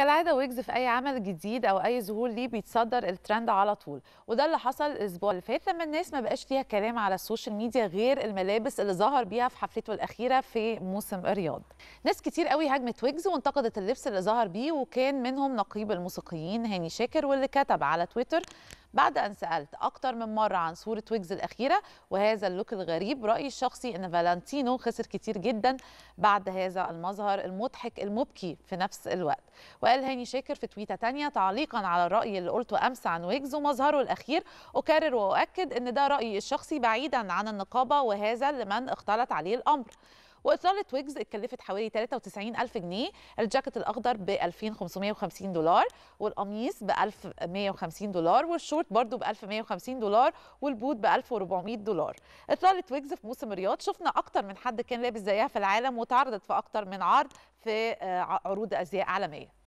كالعادة ويجز في أي عمل جديد أو أي ظهور ليه بيتصدر الترند على طول وده اللي حصل الأسبوع اللي فات لما الناس ما بقاش ليها كلام على السوشيال ميديا غير الملابس اللي ظهر بيها في حفلته الأخيرة في موسم الرياض ناس كتير قوي هاجمت ويجز وانتقدت اللبس اللي ظهر بيه وكان منهم نقيب الموسيقيين هاني شاكر واللي كتب على تويتر بعد أن سألت أكتر من مرة عن صورة ويجز الأخيرة وهذا اللوك الغريب رأيي الشخصي أن فالنتينو خسر كتير جدا بعد هذا المظهر المضحك المبكي في نفس الوقت وقال هاني شاكر في تويتة تانية تعليقا على الرأي اللي قلته أمس عن ويجز ومظهره الأخير أكرر وأؤكد أن ده رأيي الشخصي بعيدا عن النقابة وهذا لمن اختلط عليه الأمر واطلاله ويجز اتكلفت حوالي 93 ألف جنيه الجاكيت الاخضر ب 2550 دولار والقميص ب 1150 دولار والشورت برضو ب 1150 دولار والبوت ب 1400 دولار اطلاله ويجز في موسم الرياض شفنا اكتر من حد كان لابس زيها في العالم وتعرضت في اكتر من عرض في آه، عروض ازياء عالميه